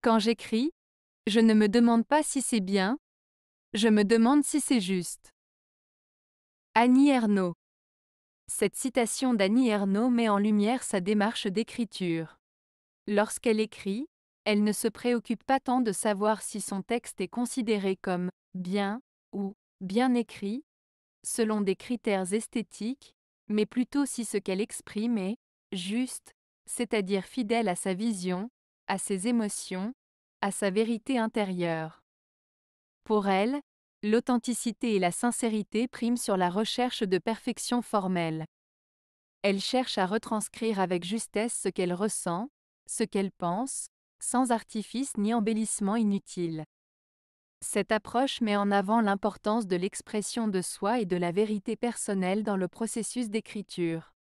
Quand j'écris, je ne me demande pas si c'est bien, je me demande si c'est juste. Annie Ernaux Cette citation d'Annie Ernaux met en lumière sa démarche d'écriture. Lorsqu'elle écrit, elle ne se préoccupe pas tant de savoir si son texte est considéré comme bien ou bien écrit, selon des critères esthétiques, mais plutôt si ce qu'elle exprime est juste, c'est-à-dire fidèle à sa vision, à ses émotions, à sa vérité intérieure. Pour elle, l'authenticité et la sincérité priment sur la recherche de perfection formelle. Elle cherche à retranscrire avec justesse ce qu'elle ressent, ce qu'elle pense, sans artifice ni embellissement inutile. Cette approche met en avant l'importance de l'expression de soi et de la vérité personnelle dans le processus d'écriture.